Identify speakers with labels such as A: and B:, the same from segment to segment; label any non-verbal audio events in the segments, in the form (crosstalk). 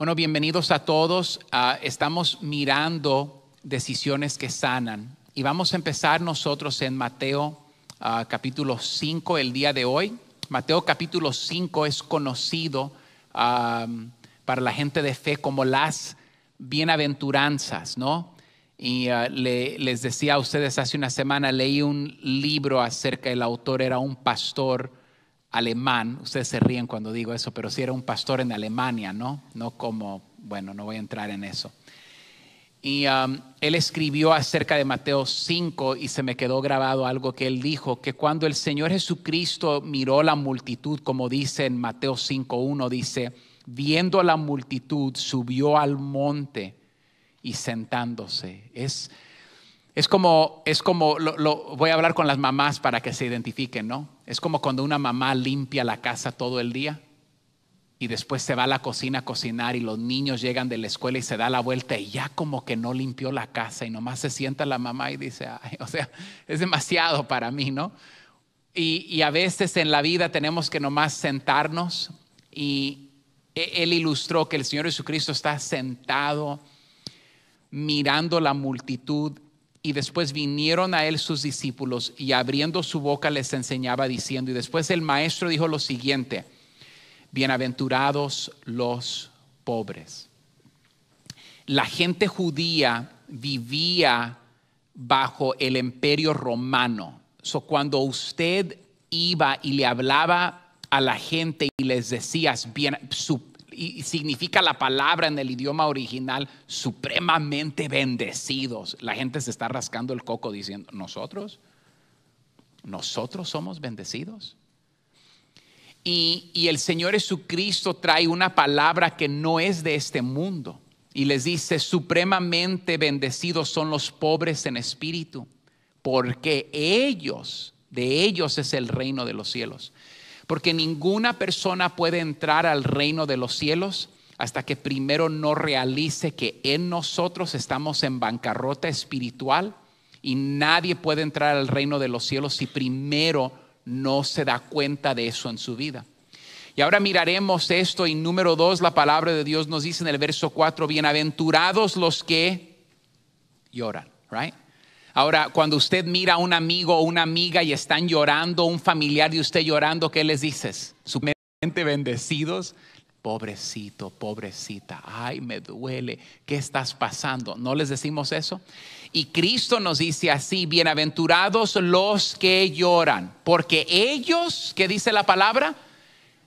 A: Bueno, bienvenidos a todos. Ah, estamos mirando decisiones que sanan y vamos a empezar nosotros en Mateo ah, capítulo 5 el día de hoy. Mateo capítulo 5 es conocido ah, para la gente de fe como las bienaventuranzas, ¿no? Y les decía a ustedes hace una semana, leí un libro acerca, el autor era un pastor alemán, ustedes se ríen cuando digo eso, pero si era un pastor en Alemania, ¿no? No como, bueno, no voy a entrar en eso. Y um, él escribió acerca de Mateo 5 y se me quedó grabado algo que él dijo, que cuando el Señor Jesucristo miró la multitud, como dice en Mateo 5.1, dice, viendo la multitud, subió al monte y sentándose. Es es como, es como lo, voy a hablar con las mamás para que se identifiquen, ¿no? Es como cuando una mamá limpia la casa todo el día y después se va a la cocina a cocinar y los niños llegan de la escuela y se da la vuelta y ya como que no limpió la casa y nomás se sienta la mamá y dice, Ay, o sea, es demasiado para mí, ¿no? Y, y a veces en la vida tenemos que nomás sentarnos y e, él ilustró que el Señor Jesucristo está sentado mirando la multitud y después vinieron a él sus discípulos y abriendo su boca les enseñaba diciendo, y después el maestro dijo lo siguiente, bienaventurados los pobres. La gente judía vivía bajo el imperio romano. So, cuando usted iba y le hablaba a la gente y les decías, bien, y significa la palabra en el idioma original, supremamente bendecidos. La gente se está rascando el coco diciendo, nosotros, nosotros somos bendecidos. Y, y el Señor Jesucristo trae una palabra que no es de este mundo y les dice, supremamente bendecidos son los pobres en espíritu, porque ellos, de ellos es el reino de los cielos porque ninguna persona puede entrar al reino de los cielos hasta que primero no realice que en nosotros estamos en bancarrota espiritual y nadie puede entrar al reino de los cielos si primero no se da cuenta de eso en su vida. Y ahora miraremos esto y número dos, la palabra de Dios nos dice en el verso cuatro bienaventurados los que lloran, ¿right? Ahora, cuando usted mira a un amigo o una amiga y están llorando, un familiar de usted llorando, ¿qué les dices? Sumamente bendecidos. Pobrecito, pobrecita, ay, me duele, ¿qué estás pasando? ¿No les decimos eso? Y Cristo nos dice así, bienaventurados los que lloran, porque ellos, ¿qué dice la palabra?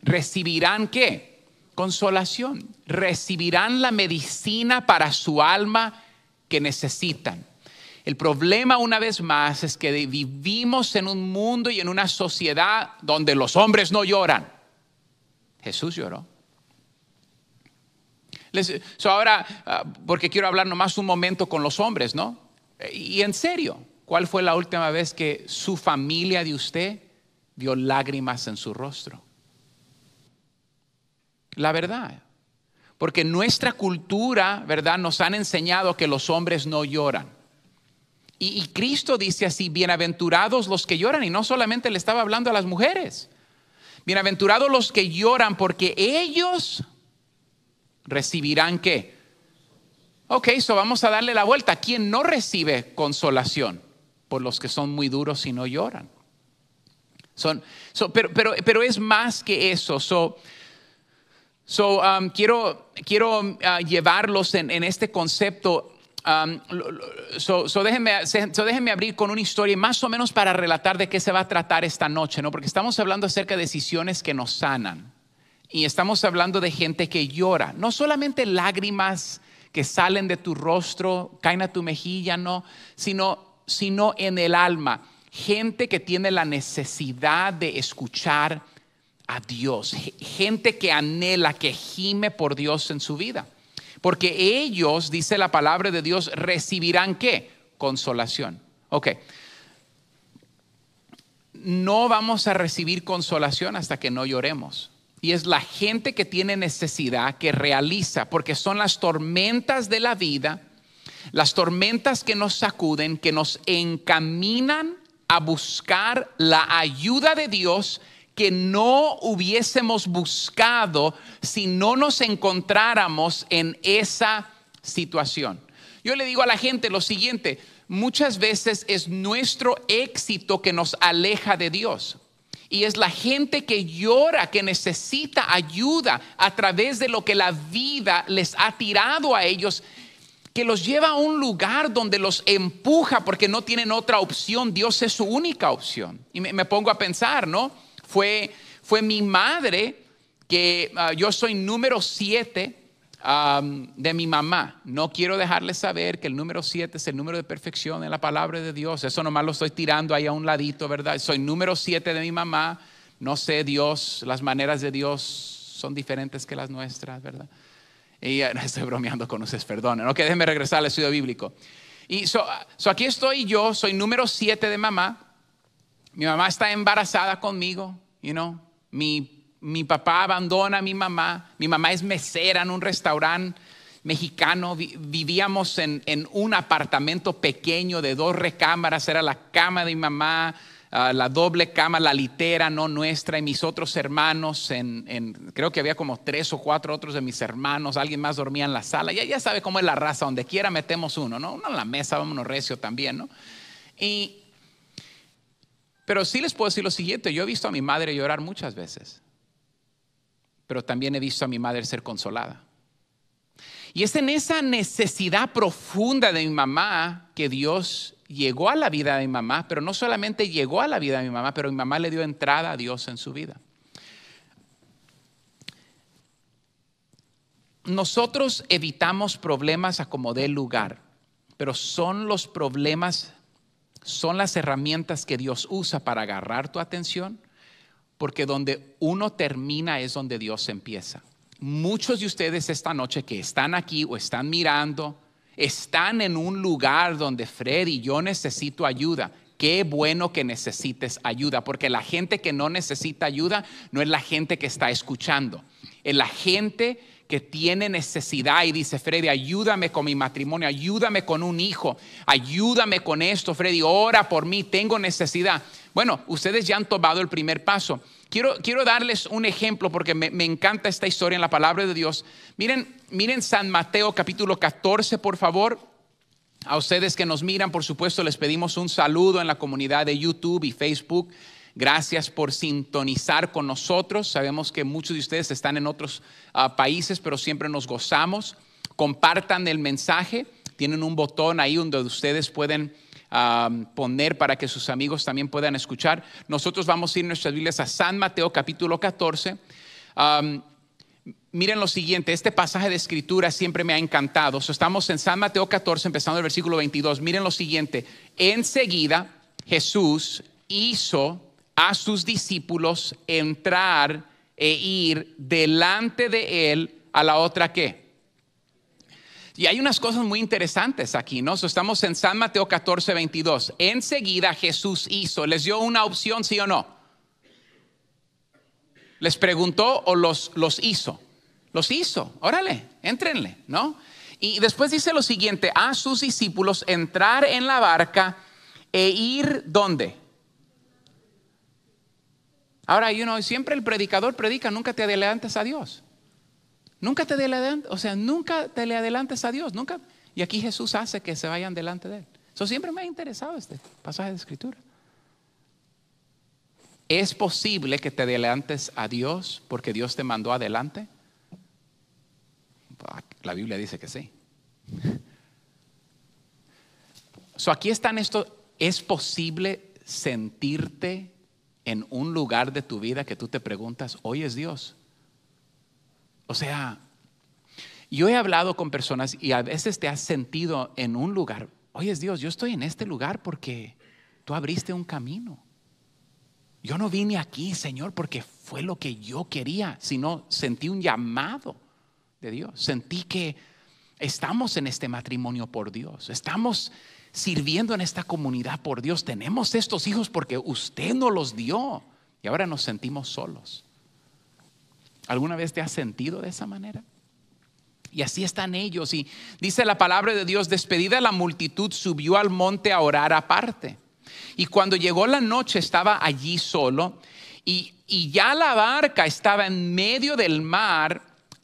A: Recibirán qué? Consolación, recibirán la medicina para su alma que necesitan. El problema una vez más es que vivimos en un mundo y en una sociedad donde los hombres no lloran. Jesús lloró. ahora, ah, porque quiero hablar nomás un momento con los hombres, ¿no? Y en serio, ¿cuál fue la última vez que su familia de usted vio lágrimas en su rostro? La verdad. Porque nuestra cultura, ¿verdad? Nos han enseñado que los hombres no lloran. Y, Cristo dice así, bienaventurados los que lloran, y no solamente le estaba hablando a las mujeres, bienaventurados los que lloran porque ellos recibirán qué. Ok, eso vamos a darle la vuelta. ¿Quién no recibe consolación? Por los que son muy duros y no lloran. Son, pero, pero, pero, es más que eso. So, um, quiero, quiero uh, llevarlos en, este concepto so, déjenme, abrir con una historia más o menos para relatar de qué se va a tratar esta noche, ¿no? Porque estamos hablando acerca de decisiones que nos sanan y estamos hablando de gente que llora, no solamente lágrimas que salen de tu rostro, caen a tu mejilla, no, sino, sino en el alma, gente que tiene la necesidad de escuchar a Dios, gente que anhela, que gime por Dios en su vida porque ellos, dice la palabra de Dios, recibirán qué? Consolación. Ok. No vamos a recibir consolación hasta que no lloremos. Y es la gente que tiene necesidad que realiza, porque son las tormentas de la vida, las tormentas que nos sacuden, que nos encaminan a buscar la ayuda de Dios que no hubiésemos buscado si no nos encontráramos en esa situación. Yo le digo a la gente lo siguiente, muchas veces es nuestro éxito que nos aleja de Dios. Y es la gente que llora, que necesita ayuda a través de lo que la vida les ha tirado a ellos, que los lleva a un lugar donde los empuja porque no tienen otra opción. Dios es su única opción. Y me, pongo a pensar, ¿no? Fue, mi madre que ah, yo soy número siete de mi mamá. No quiero dejarles saber que el número siete es el número de perfección en la palabra de Dios. Eso nomás lo estoy tirando ahí a un ladito, ¿verdad? Soy número siete de mi mamá. No sé, Dios, las maneras de Dios son diferentes que las nuestras, ¿verdad? Y (laughs) estoy bromeando con ustedes, perdonen. Ok, déjenme regresar al estudio bíblico. Y aquí estoy yo, soy número siete de mamá. Mi mamá está embarazada conmigo, you know, mi, mi papá abandona a mi mamá, mi mamá es mesera en un restaurante mexicano, vivíamos en, en, un apartamento pequeño de dos recámaras, era la cama de mi mamá, ah, la doble cama, la litera no nuestra, y mis otros hermanos, en, creo que había como tres o cuatro otros de mis hermanos, alguien más dormía en la sala, ya, ya sabe cómo es la raza, donde quiera metemos uno, ¿no? Uno en la mesa, vámonos recio también, ¿no? Y, pero sí les puedo decir lo siguiente, yo he visto a mi madre llorar muchas veces, pero también he visto a mi madre ser consolada. Y es en esa necesidad profunda de mi mamá que Dios llegó a la vida de mi mamá, pero no solamente llegó a la vida de mi mamá, pero mi mamá le dio entrada a Dios en su vida. Nosotros evitamos problemas a como dé lugar, pero son los problemas son las herramientas que Dios usa para agarrar tu atención, porque donde uno termina es donde Dios empieza. Muchos de ustedes esta noche que están aquí o están mirando, están en un lugar donde Fred y yo necesito ayuda. Qué bueno que necesites ayuda, porque la gente que no necesita ayuda no es la gente que está escuchando, es la gente que tiene necesidad y dice, Freddy, ayúdame con mi matrimonio, ayúdame con un hijo, ayúdame con esto, Freddy, ora por mí, tengo necesidad. Bueno, ustedes ya han tomado el primer paso. Quiero, quiero darles un ejemplo porque me, me, encanta esta historia en la palabra de Dios. Miren, miren San Mateo capítulo 14, por favor. A ustedes que nos miran, por supuesto, les pedimos un saludo en la comunidad de YouTube y Facebook. Gracias por sintonizar con nosotros. Sabemos que muchos de ustedes están en otros ah, países, pero siempre nos gozamos. Compartan el mensaje. Tienen un botón ahí donde ustedes pueden ah, poner para que sus amigos también puedan escuchar. Nosotros vamos a ir nuestras Biblias a San Mateo capítulo 14. miren lo siguiente, este pasaje de escritura siempre me ha encantado. estamos en San Mateo 14, empezando el versículo 22. Miren lo siguiente. Enseguida Jesús hizo a sus discípulos entrar e ir delante de él a la otra que Y hay unas cosas muy interesantes aquí, ¿no? estamos en San Mateo 14, 22. Enseguida Jesús hizo, les dio una opción, sí o no. Les preguntó o los, los hizo. Los hizo, órale, entrenle, ¿no? Y después dice lo siguiente, a sus discípulos entrar en la barca e ir dónde. Ahora, you know, siempre el predicador predica, nunca te adelantes a Dios. Nunca te adelantes, o sea, nunca te le adelantes a Dios, nunca. Y aquí Jesús hace que se vayan delante de él. Eso siempre me ha interesado este pasaje de escritura. ¿Es posible que te adelantes a Dios porque Dios te mandó adelante? La Biblia dice que sí. (laughs) So aquí están estos, ¿es posible sentirte en un lugar de tu vida que tú te preguntas, hoy es Dios. O sea, yo he hablado con personas y a veces te has sentido en un lugar, hoy es Dios, yo estoy en este lugar porque tú abriste un camino. Yo no vine aquí, Señor, porque fue lo que yo quería, sino sentí un llamado de Dios. Sentí que estamos en este matrimonio por Dios. Estamos sirviendo en esta comunidad por Dios. Tenemos estos hijos porque usted no los dio y ahora nos sentimos solos. ¿Alguna vez te has sentido de esa manera? Y así están ellos. Y dice la palabra de Dios, despedida la multitud, subió al monte a orar aparte. Y cuando llegó la noche estaba allí solo y, y ya la barca estaba en medio del mar,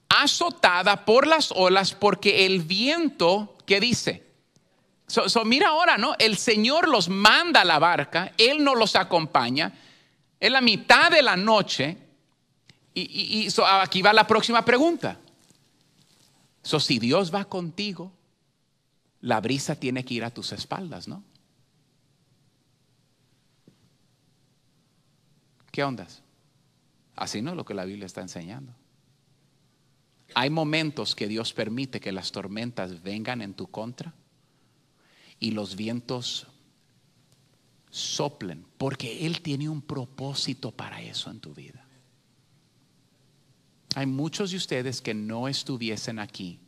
A: azotada por las olas porque el viento, que dice? So, mira ahora, ¿no? El Señor los manda a la barca, Él no los acompaña. Es la mitad de la noche. Y, aquí va la próxima pregunta. So, si Dios va contigo, la brisa tiene que ir a tus espaldas, ¿no? ¿Qué ondas? Así no es lo que la Biblia está enseñando. Hay momentos que Dios permite que las tormentas vengan en tu contra y los vientos soplen, porque Él tiene un propósito para eso en tu vida. Hay muchos de ustedes que no estuviesen aquí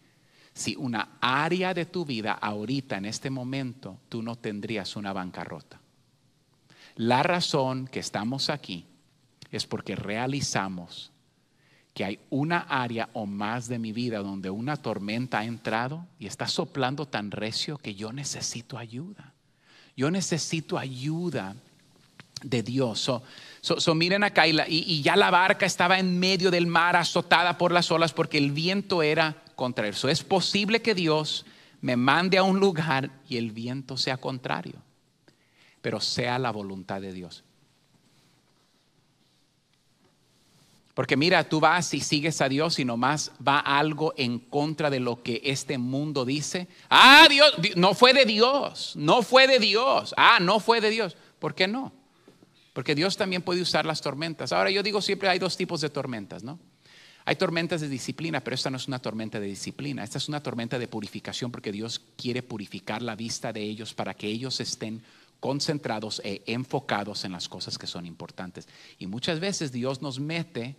A: si una área de tu vida ahorita, en este momento, tú no tendrías una bancarrota. La razón que estamos aquí es porque realizamos que hay una área o más de mi vida donde una tormenta ha entrado y está soplando tan recio que yo necesito ayuda. Yo necesito ayuda de Dios. So, miren acá, y, y, ya la barca estaba en medio del mar, azotada por las olas, porque el viento era contrario. eso es posible que Dios me mande a un lugar y el viento sea contrario, pero sea la voluntad de Dios. Porque mira, tú vas y sigues a Dios y nomás va algo en contra de lo que este mundo dice. Ah, Dios, no fue de Dios, no fue de Dios, ah, no fue de Dios. ¿Por qué no? Porque Dios también puede usar las tormentas. Ahora yo digo siempre hay dos tipos de tormentas, ¿no? Hay tormentas de disciplina, pero esta no es una tormenta de disciplina, esta es una tormenta de purificación porque Dios quiere purificar la vista de ellos para que ellos estén purificados concentrados e enfocados en las cosas que son importantes. Y muchas veces Dios nos mete,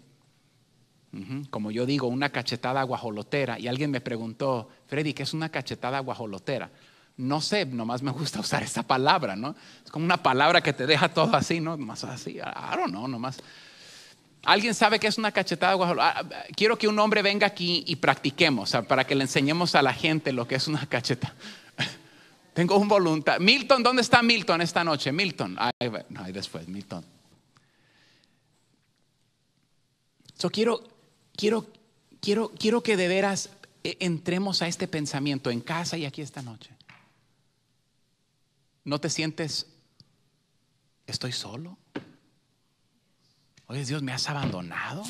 A: como yo digo, una cachetada guajolotera. Y alguien me preguntó, Freddy, ¿qué es una cachetada guajolotera? No sé, nomás me gusta (laughs) usar esa palabra, ¿no? Es como una palabra que te deja todo así, ¿no? Más así, I don't know, nomás. ¿Alguien sabe qué es una cachetada guajolotera? Ah, quiero que un hombre venga aquí y practiquemos, para que le enseñemos a la gente lo que es una cachetada. Tengo un voluntario. Milton, ¿dónde está Milton esta noche? Milton. Ahí, ahí después, Milton. Yo quiero, quiero, quiero, quiero que de veras eh, entremos a este pensamiento en casa y aquí esta noche. ¿No te sientes, estoy solo? Oye, Dios, ¿me has abandonado?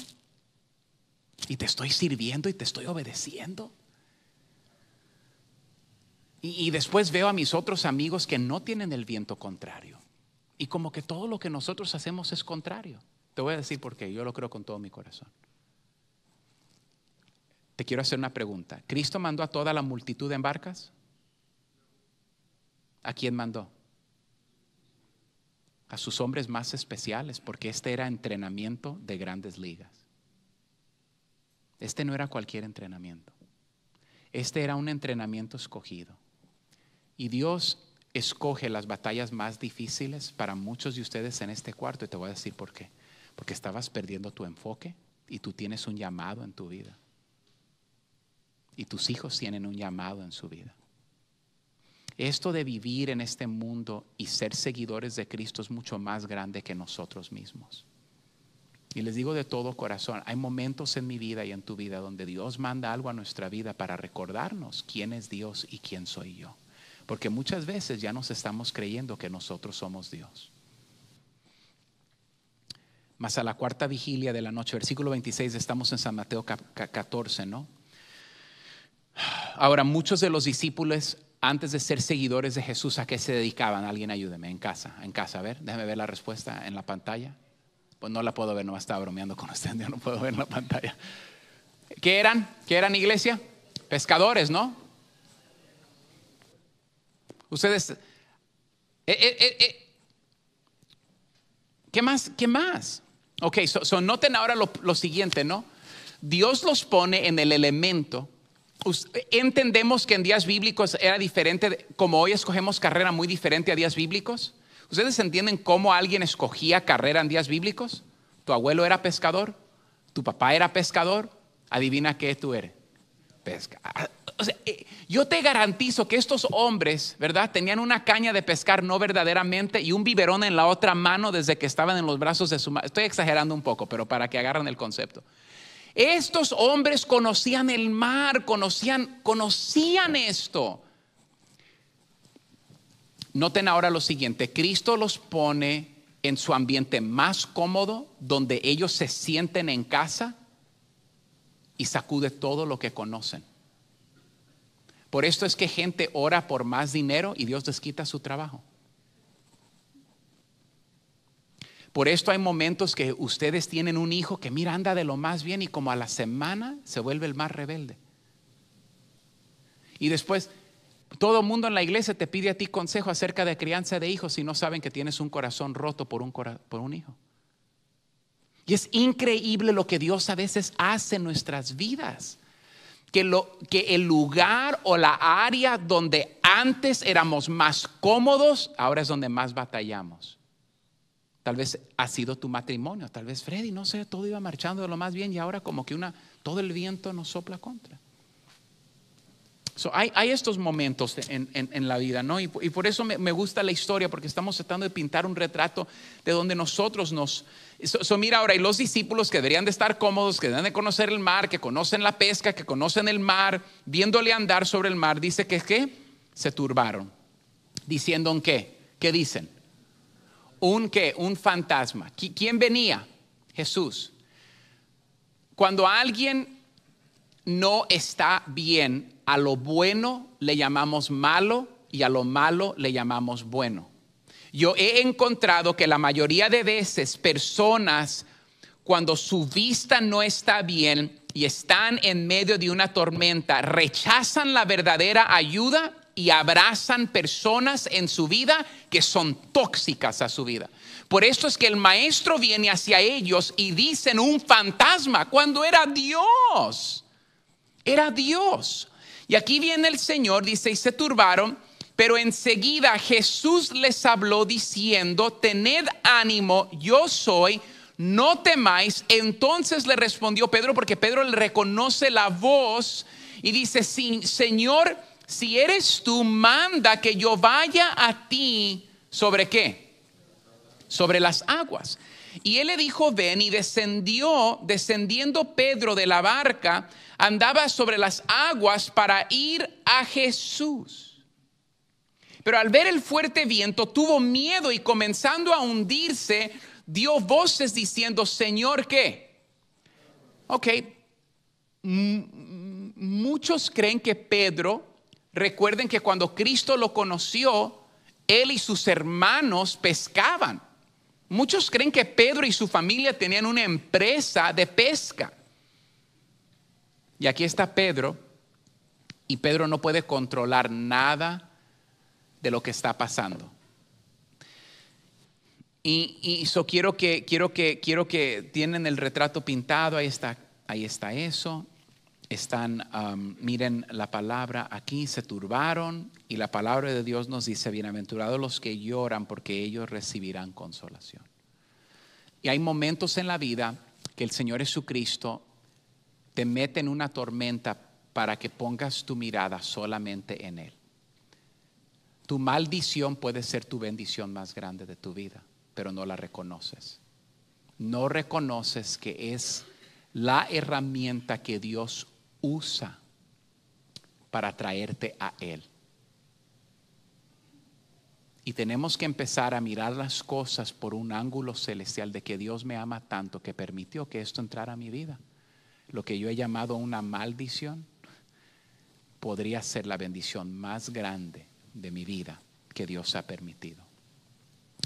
A: Y te estoy sirviendo y te estoy obedeciendo. Y, después veo a mis otros amigos que no tienen el viento contrario. Y como que todo lo que nosotros hacemos es contrario. Te voy a decir por qué, yo lo creo con todo mi corazón. Te quiero hacer una pregunta. ¿Cristo mandó a toda la multitud en barcas? ¿A quién mandó? A sus hombres más especiales, porque este era entrenamiento de grandes ligas. Este no era cualquier entrenamiento. Este era un entrenamiento escogido. Y Dios escoge las batallas más difíciles para muchos de ustedes en este cuarto. Y te voy a decir por qué. Porque estabas perdiendo tu enfoque y tú tienes un llamado en tu vida. Y tus hijos tienen un llamado en su vida. Esto de vivir en este mundo y ser seguidores de Cristo es mucho más grande que nosotros mismos. Y les digo de todo corazón, hay momentos en mi vida y en tu vida donde Dios manda algo a nuestra vida para recordarnos quién es Dios y quién soy yo. Porque muchas veces ya nos estamos creyendo que nosotros somos Dios. Más a la cuarta vigilia de la noche, versículo 26, estamos en San Mateo 14, ¿no? Ahora, muchos de los discípulos, antes de ser seguidores de Jesús, ¿a qué se dedicaban? Alguien ayúdeme, en casa, en casa, a ver, déjame ver la respuesta en la pantalla. Pues no la puedo ver, no estaba bromeando con usted, (laughs) no puedo ver en la pantalla. ¿Qué eran? ¿Qué eran iglesia? Pescadores, ¿no? Ustedes... Eh, eh, eh, ¿Qué más? ¿Qué más? Ok, so, noten ahora lo, siguiente, ¿no? Dios los pone en el elemento entendemos que en días bíblicos era diferente, como hoy escogemos carrera muy diferente a días bíblicos. ¿Ustedes entienden cómo alguien escogía carrera en días bíblicos? Tu abuelo era pescador, tu papá era pescador, adivina qué tú eres. Pesca. Ah, eh, yo te garantizo que estos hombres, ¿verdad? Tenían una caña de pescar no verdaderamente y un biberón en la otra mano desde que estaban en los brazos de su madre. Estoy exagerando un poco, pero para que agarren el concepto. Estos hombres conocían el mar, conocían, conocían esto. Noten ahora lo siguiente, Cristo los pone en su ambiente más cómodo, donde ellos se sienten en casa y sacude todo lo que conocen. Por esto es que gente ora por más dinero y Dios les quita su trabajo. Por esto hay momentos que ustedes tienen un hijo que mira, anda de lo más bien y como a la semana se vuelve el más rebelde. Y después, todo el mundo en la iglesia te pide a ti consejo acerca de crianza de hijos y no saben que tienes un corazón roto por un hijo. Y es increíble lo que Dios a veces hace en nuestras vidas que, lo, que el lugar o la área donde antes éramos más cómodos, ahora es donde más batallamos. Tal vez ha sido tu matrimonio, tal vez Freddy, no sé, todo iba marchando de lo más bien y ahora como que una, todo el viento nos sopla contra. hay, estos momentos en, la vida, ¿no? Y, por eso me, me, gusta la historia, porque estamos tratando de pintar un retrato de donde nosotros nos, So, mira ahora, y los discípulos que deberían de estar cómodos, que deben de conocer el mar, que conocen la pesca, que conocen el mar, viéndole andar sobre el mar, dice que que se turbaron. Diciendo un qué, ¿qué dicen? Un qué, un fantasma. ¿Quién venía? Jesús. Cuando alguien no está bien, a lo bueno le llamamos malo y a lo malo le llamamos bueno yo he encontrado que la mayoría de veces personas, cuando su vista no está bien y están en medio de una tormenta, rechazan la verdadera ayuda y abrazan personas en su vida que son tóxicas a su vida. Por esto es que el maestro viene hacia ellos y dicen un fantasma cuando era Dios. Era Dios. Y aquí viene el Señor, dice, y se turbaron pero enseguida Jesús les habló diciendo, tened ánimo, yo soy, no temáis. Entonces le respondió Pedro, porque Pedro le reconoce la voz y dice, sí, Señor, si eres tú, manda que yo vaya a ti. ¿Sobre qué? Sobre las aguas. Y él le dijo, ven, y descendió, descendiendo Pedro de la barca, andaba sobre las aguas para ir a Jesús. Pero al ver el fuerte viento tuvo miedo y comenzando a hundirse, dio voces diciendo, Señor, ¿qué? Ok, muchos creen que Pedro, recuerden que cuando Cristo lo conoció, él y sus hermanos pescaban. Muchos creen que Pedro y su familia tenían una empresa de pesca. Y aquí está Pedro, y Pedro no puede controlar nada de lo que está pasando. Y, eso quiero que, quiero que, quiero que tienen el retrato pintado, ahí está, ahí está eso. Están, um, miren la palabra aquí, se turbaron y la palabra de Dios nos dice, bienaventurados los que lloran porque ellos recibirán consolación. Y hay momentos en la vida que el Señor Jesucristo te mete en una tormenta para que pongas tu mirada solamente en Él. Tu maldición puede ser tu bendición más grande de tu vida, pero no la reconoces. No reconoces que es la herramienta que Dios usa para traerte a Él. Y tenemos que empezar a mirar las cosas por un ángulo celestial de que Dios me ama tanto que permitió que esto entrara a mi vida. Lo que yo he llamado una maldición podría ser la bendición más grande de mi vida que Dios ha permitido.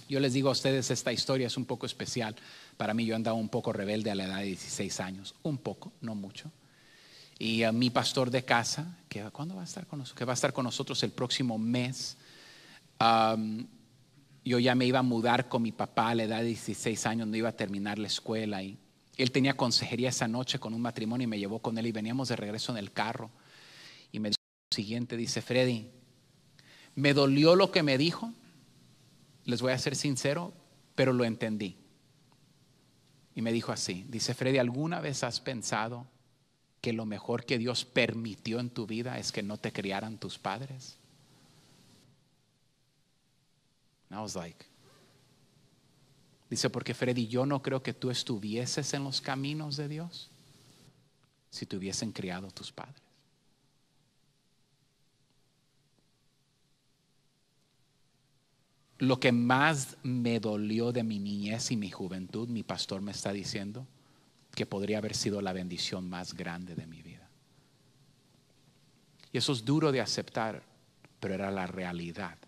A: Yo les digo a ustedes, esta historia es un poco especial. Para mí yo andaba un poco rebelde a la edad de 16 años, un poco, no mucho. Y a mi pastor de casa, que va a estar con nosotros? Que va a estar con nosotros el próximo mes. yo ya me iba a mudar con mi papá a la edad de 16 años, no iba a terminar la escuela. Y él tenía consejería esa noche con un matrimonio y me llevó con él y veníamos de regreso en el carro. Y me dijo lo siguiente, dice Freddy, me dolió lo que me dijo, les voy a ser sincero, pero lo entendí. Y me dijo así, dice Freddy, ¿alguna vez has pensado que lo mejor que Dios permitió en tu vida es que no te criaran tus padres? I was like, dice, porque Freddy, yo no creo que tú estuvieses en los caminos de Dios si te hubiesen criado tus padres. lo que más me dolió de mi niñez y mi juventud, mi pastor me está diciendo, que podría haber sido la bendición más grande de mi vida. Y eso es duro de aceptar, pero era la realidad.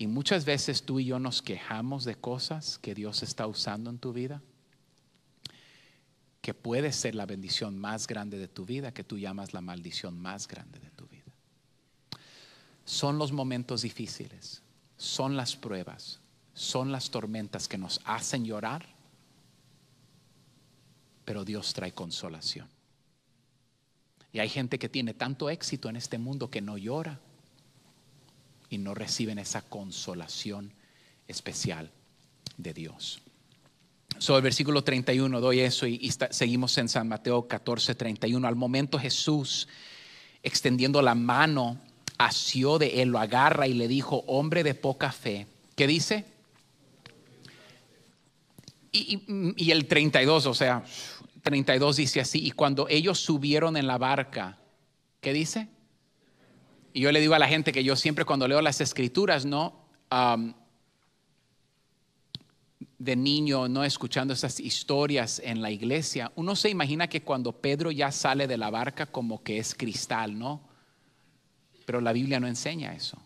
A: Y muchas veces tú y yo nos quejamos de cosas que Dios está usando en tu vida, que puede ser la bendición más grande de tu vida, que tú llamas la maldición más grande de tu vida. Son los momentos difíciles, son las pruebas, son las tormentas que nos hacen llorar, pero Dios trae consolación. Y hay gente que tiene tanto éxito en este mundo que no llora y no reciben esa consolación especial de Dios. Sobre el versículo 31, doy eso y, seguimos en San Mateo 14, 31. Al momento Jesús, extendiendo la mano, asió de él, lo agarra y le dijo, hombre de poca fe. ¿Qué dice? Y, el 32, o sea, 32 dice así, y cuando ellos subieron en la barca, ¿qué dice? Y yo le digo a la gente que yo siempre cuando leo las escrituras, ¿no? de niño, no escuchando esas historias en la iglesia, uno se imagina que cuando Pedro ya sale de la barca como que es cristal, ¿no? Pero la Biblia no enseña eso.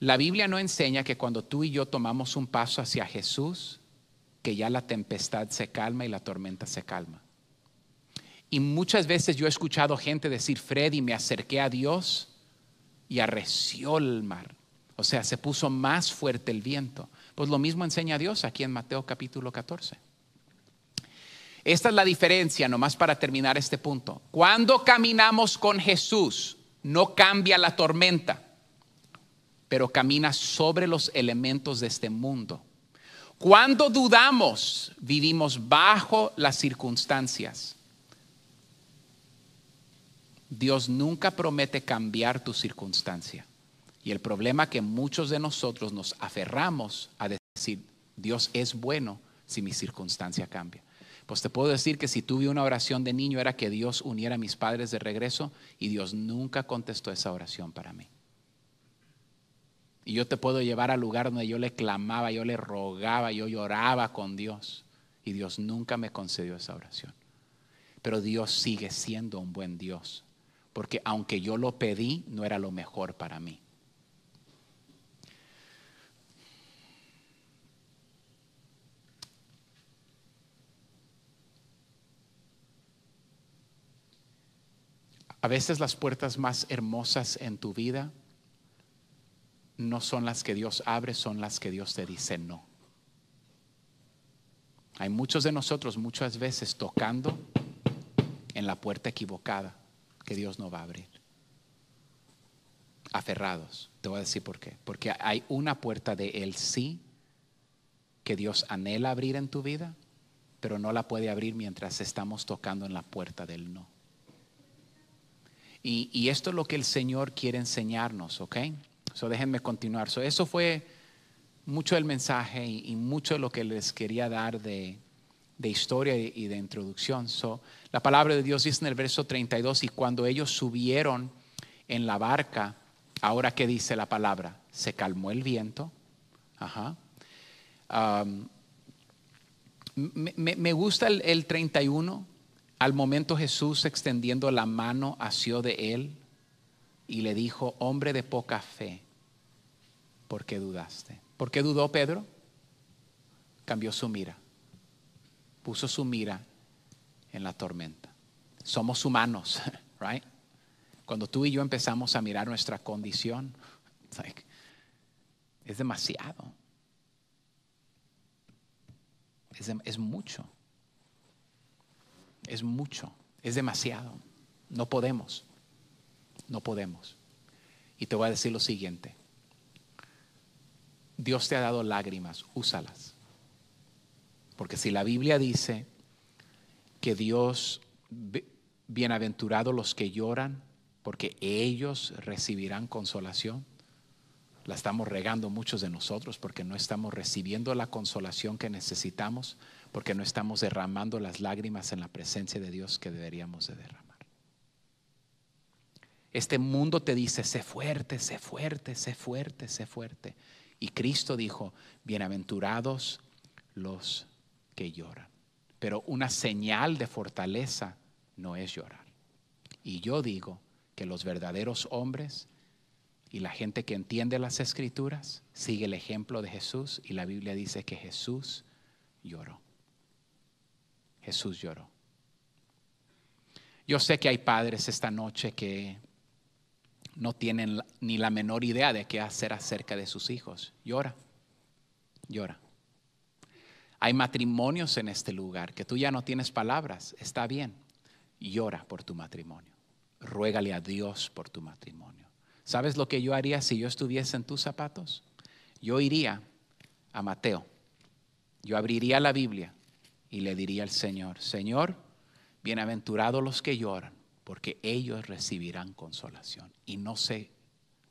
A: La Biblia no enseña que cuando tú y yo tomamos un paso hacia Jesús, que ya la tempestad se calma y la tormenta se calma. Y muchas veces yo he escuchado gente decir, Freddy, me acerqué a Dios y arreció el mar. O sea, se puso más fuerte el viento. Pues lo mismo enseña Dios aquí en Mateo capítulo 14. Esta es la diferencia, nomás para terminar este punto. Cuando caminamos con Jesús, no cambia la tormenta, pero camina sobre los elementos de este mundo. Cuando dudamos, vivimos bajo las circunstancias. Dios nunca promete cambiar tu circunstancia. Y el problema que muchos de nosotros nos aferramos a decir, Dios es bueno si mi circunstancia cambia. Pues te puedo decir que si tuve una oración de niño era que Dios uniera a mis padres de regreso y Dios nunca contestó esa oración para mí. Y yo te puedo llevar al lugar donde yo le clamaba, yo le rogaba, yo lloraba con Dios. Y Dios nunca me concedió esa oración. Pero Dios sigue siendo un buen Dios. Porque aunque yo lo pedí, no era lo mejor para mí. A veces las puertas más hermosas en tu vida no son las que Dios abre, son las que Dios te dice no. Hay muchos de nosotros muchas veces tocando en la puerta equivocada que Dios no va a abrir. Aferrados, te voy a decir por qué. Porque hay una puerta de el sí que Dios anhela abrir en tu vida, pero no la puede abrir mientras estamos tocando en la puerta del no. Y, esto es lo que el Señor quiere enseñarnos, ¿ok? So déjenme continuar. So eso fue mucho el mensaje y, mucho lo que les quería dar de, de historia y, de introducción. So, la palabra de Dios dice en el verso 32, y cuando ellos subieron en la barca, ahora que dice la palabra, se calmó el viento. Ajá. Um, me, me, gusta el, el 31 al momento Jesús extendiendo la mano asió de él y le dijo, hombre de poca fe, ¿por qué dudaste? ¿Por qué dudó Pedro? Cambió su mira, puso su mira en la tormenta. Somos humanos, (laughs) right? Cuando tú y yo empezamos a mirar nuestra condición, (laughs) es demasiado. Es, es mucho. Es mucho, es demasiado. No podemos, no podemos. Y te voy a decir lo siguiente. Dios te ha dado lágrimas, úsalas. Porque si la Biblia dice que Dios, bienaventurados los que lloran, porque ellos recibirán consolación, la estamos regando muchos de nosotros porque no estamos recibiendo la consolación que necesitamos porque no estamos derramando las lágrimas en la presencia de Dios que deberíamos de derramar. Este mundo te dice, sé fuerte, sé fuerte, sé fuerte, sé fuerte. Y Cristo dijo, bienaventurados los que lloran. Pero una señal de fortaleza no es llorar. Y yo digo que los verdaderos hombres y la gente que entiende las escrituras sigue el ejemplo de Jesús y la Biblia dice que Jesús lloró. Jesús lloró. Yo sé que hay padres esta noche que no tienen ni la menor idea de qué hacer acerca de sus hijos. Llora, llora. Hay matrimonios en este lugar que tú ya no tienes palabras, está bien. Llora por tu matrimonio. Ruégale a Dios por tu matrimonio. ¿Sabes lo que yo haría si yo estuviese en tus zapatos? Yo iría a Mateo. Yo abriría la Biblia y le diría al Señor, Señor, bienaventurados los que lloran, porque ellos recibirán consolación. Y no sé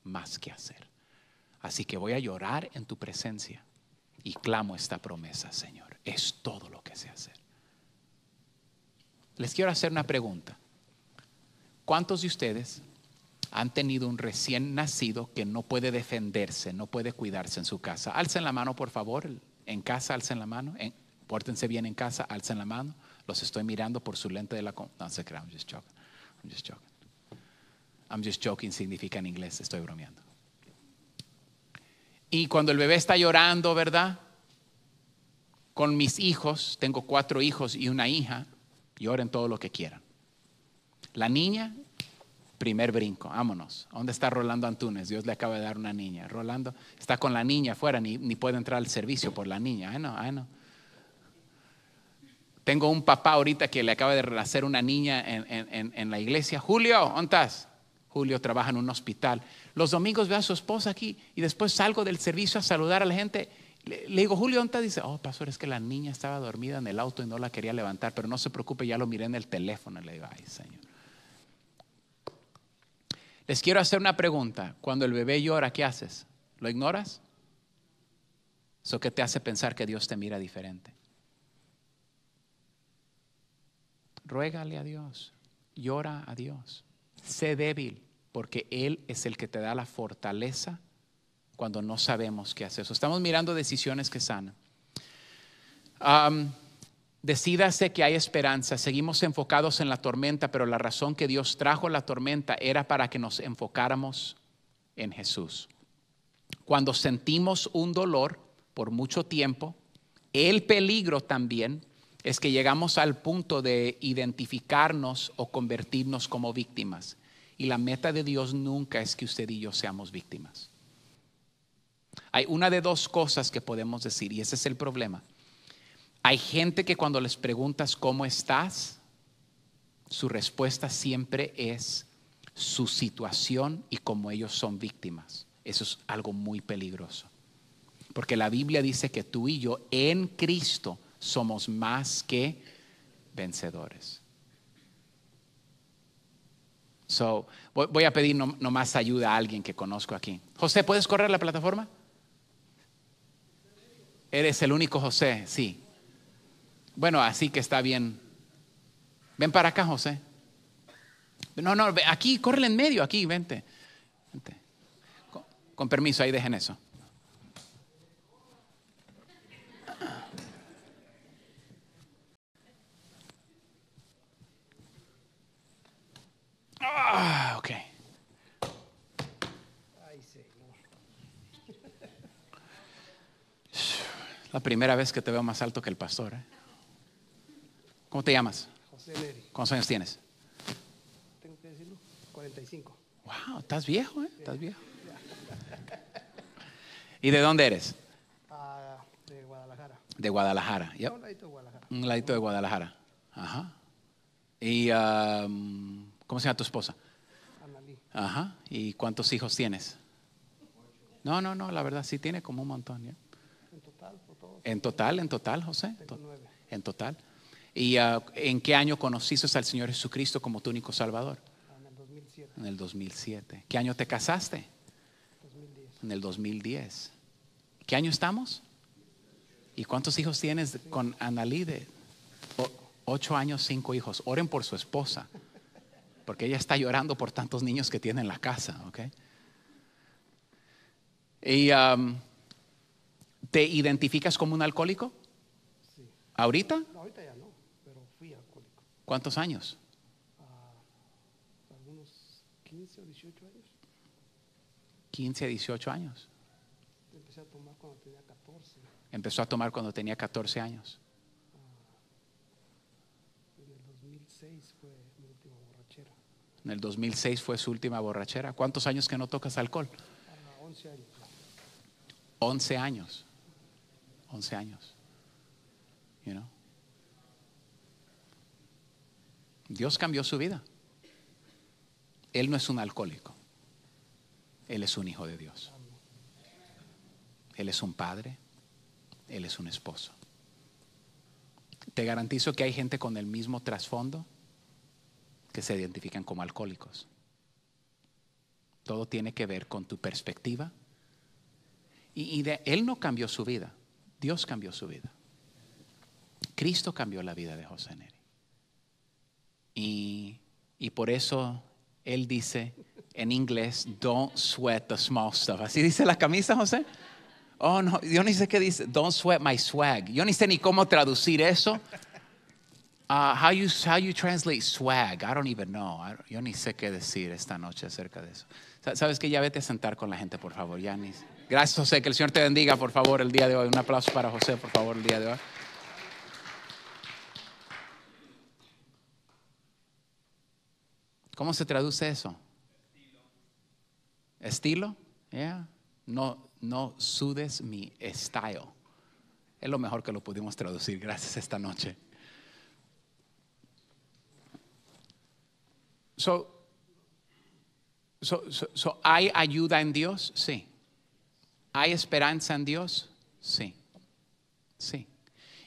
A: más qué hacer. Así que voy a llorar en tu presencia y clamo esta promesa, Señor. Es todo lo que sé hacer. Les quiero hacer una pregunta. ¿Cuántos de ustedes han tenido un recién nacido que no puede defenderse, no puede cuidarse en su casa? Alcen la mano, por favor. En casa, alcen la mano. En, Pórtense bien en casa, alcen la mano. Los estoy mirando por su lente de la... No, se crean, I'm just joking. I'm just joking. I'm just joking significa en inglés, estoy bromeando. Y cuando el bebé está llorando, ¿verdad? Con mis hijos, tengo cuatro hijos y una hija, lloren todo lo que quieran. La niña, primer brinco, vámonos. ¿Dónde está Rolando Antunes? Dios le acaba de dar una niña. Rolando está con la niña afuera, ni, ni puede entrar al servicio por la niña. ay ah, no, ah, no. Tengo un papá ahorita que le acaba de renacer una niña en, la iglesia. Julio, ¿dónde estás? Julio trabaja en un hospital. Los domingos veo a su esposa aquí y después salgo del servicio a saludar a la gente. Le, digo, Julio, ¿dónde estás? Dice, oh, pastor, es que la niña estaba dormida en el auto y no la quería levantar, pero no se preocupe, ya lo miré en el teléfono. Le digo, ay, Señor. Les quiero hacer una pregunta. Cuando el bebé llora, ¿qué haces? ¿Lo ignoras? ¿Eso que te hace pensar que Dios te mira diferente? ruégale a Dios, llora a Dios, sé débil, porque Él es el que te da la fortaleza cuando no sabemos qué hacer. estamos mirando decisiones que sanan. Decídase que hay esperanza. Seguimos enfocados en la tormenta, pero la razón que Dios trajo la tormenta era para que nos enfocáramos en Jesús. Cuando sentimos un dolor por mucho tiempo, el peligro también, es que llegamos al punto de identificarnos o convertirnos como víctimas. Y la meta de Dios nunca es que usted y yo seamos víctimas. Hay una de dos cosas que podemos decir y ese es el problema. Hay gente que cuando les preguntas cómo estás, su respuesta siempre es su situación y cómo ellos son víctimas. Eso es algo muy peligroso. Porque la Biblia dice que tú y yo en Cristo somos más que vencedores. So, voy a pedir nomás ayuda a alguien que conozco aquí. José, ¿puedes correr la plataforma? Eres el único José, sí. Bueno, así que está bien. Ven para acá, José. No, no, aquí, córrele en medio, aquí, vente. con permiso, ahí dejen eso. primera vez que te veo más alto que el pastor. ¿eh? ¿Cómo te llamas? José Leri. ¿Cuántos años tienes? Tengo que decirlo, 45. Wow, estás viejo, ¿eh? Estás viejo. ¿Y de dónde eres? Ah, de Guadalajara. De Guadalajara. Yep. Un ladito de Guadalajara. Un ladito de Guadalajara. Ajá. ¿Y um, cómo se llama tu esposa? Analí. Ajá. ¿Y cuántos hijos tienes? No, no, no, la verdad sí tiene como un montón. ¿ya? ¿eh? En total, en total, José. en total. ¿Y ah, en qué año conociste al Señor Jesucristo como tu único Salvador? Ah, en el 2007. En el 2007. ¿Qué año te casaste? 2010. En el 2010. ¿Qué año estamos? ¿Y cuántos hijos tienes con Analide? ocho años, cinco hijos. Oren por su esposa, porque ella está llorando por tantos niños que tiene en la casa, ¿ok? Y ¿Te identificas como un alcohólico? Sí. ¿Ahorita? No, ahorita ya no, pero fui alcohólico. ¿Cuántos años? Uh, algunos 15 o 18 años. 15 a 18 años. Empecé a tomar cuando tenía 14. Empezó a tomar cuando tenía 14 años. Ah, en el 2006 fue mi última borrachera. En el 2006 fue su última borrachera. ¿Cuántos años que no tocas alcohol? 11 ah, años. 11 años. 11 años. Dios cambió su vida. Él no es un alcohólico. Él es un hijo de Dios. Él es un padre. Él es un esposo. Te garantizo que hay gente con el mismo trasfondo que se identifican como alcohólicos. Todo tiene que ver con tu perspectiva. Y, y de, Él no cambió su vida. Dios cambió su vida. Cristo cambió la vida de José Neri. Y, por eso él dice en inglés, don't sweat the small stuff. Así dice la camisa, José. Oh, no, yo ni sé qué dice, don't sweat my swag. Yo ni sé ni cómo traducir eso. Ah, how, you, how you translate swag, I don't even know. Yo ni sé qué decir esta noche acerca de eso. Sabes que ya vete a sentar con la gente, por favor. Ya ni... Gracias, José. Que el Señor te bendiga, por favor, el día de hoy. Un aplauso para José, por favor, el día de hoy. ¿Cómo se traduce eso? Estilo. Yeah. No, no sudes mi estilo. Es lo mejor que lo pudimos traducir. Gracias esta noche. ¿Hay ayuda en Dios? Sí. ¿Hay esperanza en Dios? Sí, sí.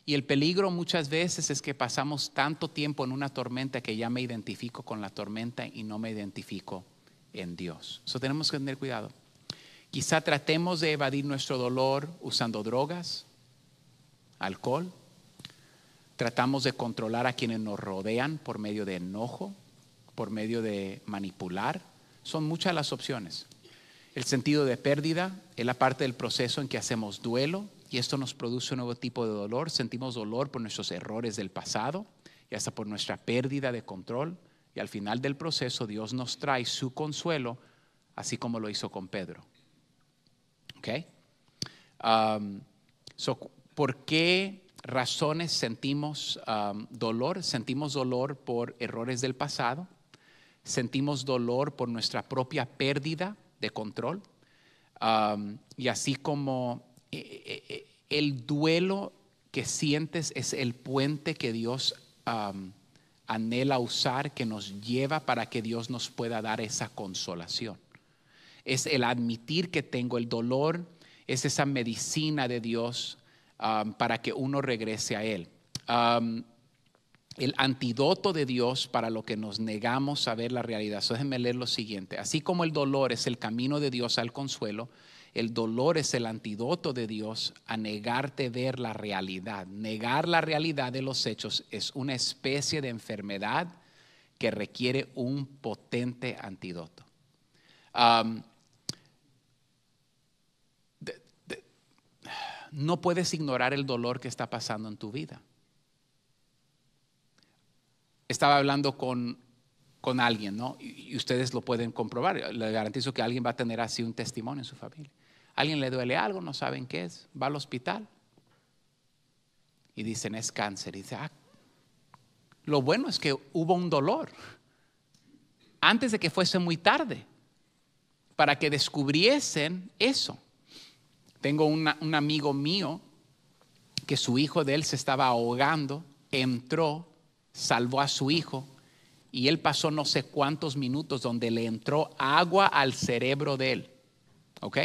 A: Y el peligro muchas veces es que pasamos tanto tiempo en una tormenta que ya me identifico con la tormenta y no me identifico en Dios. Eso tenemos que tener cuidado. Quizá tratemos de evadir nuestro dolor usando drogas, alcohol. Tratamos de controlar a quienes nos rodean por medio de enojo, por medio de manipular. Son muchas las opciones. El sentido de pérdida es la parte del proceso en que hacemos duelo y esto nos produce un nuevo tipo de dolor. Sentimos dolor por nuestros errores del pasado y hasta por nuestra pérdida de control. Y al final del proceso Dios nos trae su consuelo, así como lo hizo con Pedro. ¿Ok? Um, ¿Por qué razones sentimos um, dolor? Sentimos dolor por errores del pasado. Sentimos dolor por nuestra propia pérdida de control. y así como eh, eh, eh, el duelo que sientes es el puente que Dios anhela usar, que nos lleva para que Dios nos pueda dar esa consolación. Es el admitir que tengo el dolor, es esa medicina de Dios para que uno regrese a Él el antídoto de Dios para lo que nos negamos a ver la realidad. déjenme leer lo siguiente. Así como el dolor es el camino de Dios al consuelo, el dolor es el antídoto de Dios a negarte ver la realidad. Negar la realidad de los hechos es una especie de enfermedad que requiere un potente antídoto. no puedes ignorar el dolor que está pasando en tu vida estaba hablando con, alguien, ¿no? Y, ustedes lo pueden comprobar. Le garantizo que alguien va a tener así un testimonio en su familia. Alguien le duele algo, no saben qué es, va al hospital y dicen es cáncer. Y dice, ah, lo bueno es que hubo un dolor antes de que fuese muy tarde para que descubriesen eso. Tengo un amigo mío que su hijo de él se estaba ahogando, entró salvó a su hijo y él pasó no sé cuántos minutos donde le entró agua al cerebro de él. ¿Ok?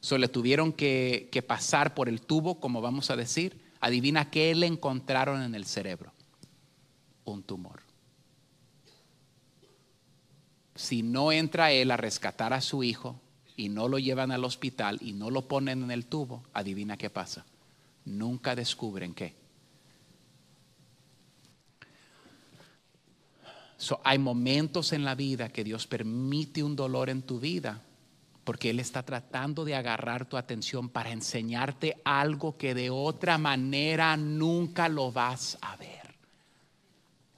A: So le tuvieron que, que pasar por el tubo, como vamos a decir. Adivina qué le encontraron en el cerebro. Un tumor. Si no entra él a rescatar a su hijo y no lo llevan al hospital y no lo ponen en el tubo, adivina qué pasa. Nunca descubren qué hay momentos en la vida que Dios permite un dolor en tu vida porque Él está tratando de agarrar tu atención para enseñarte algo que de otra manera nunca lo vas a ver.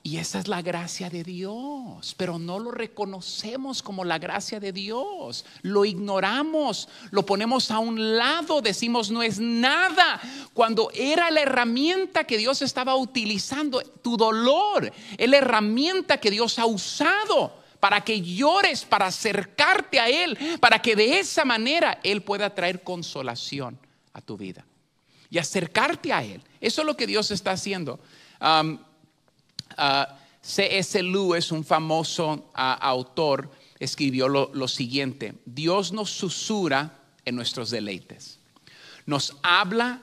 A: Y esa es la gracia de Dios, pero no lo reconocemos como la gracia de Dios, lo ignoramos, lo ponemos a un lado, decimos no es nada, cuando era la herramienta que Dios estaba utilizando, tu dolor es la herramienta que Dios ha usado para que llores, para acercarte a Él, para que de esa manera Él pueda traer consolación a tu vida y acercarte a Él. Eso es lo que Dios está haciendo. Ah, C.S. Lewis, un famoso ah, autor, escribió lo, siguiente, Dios nos susura en nuestros deleites, nos habla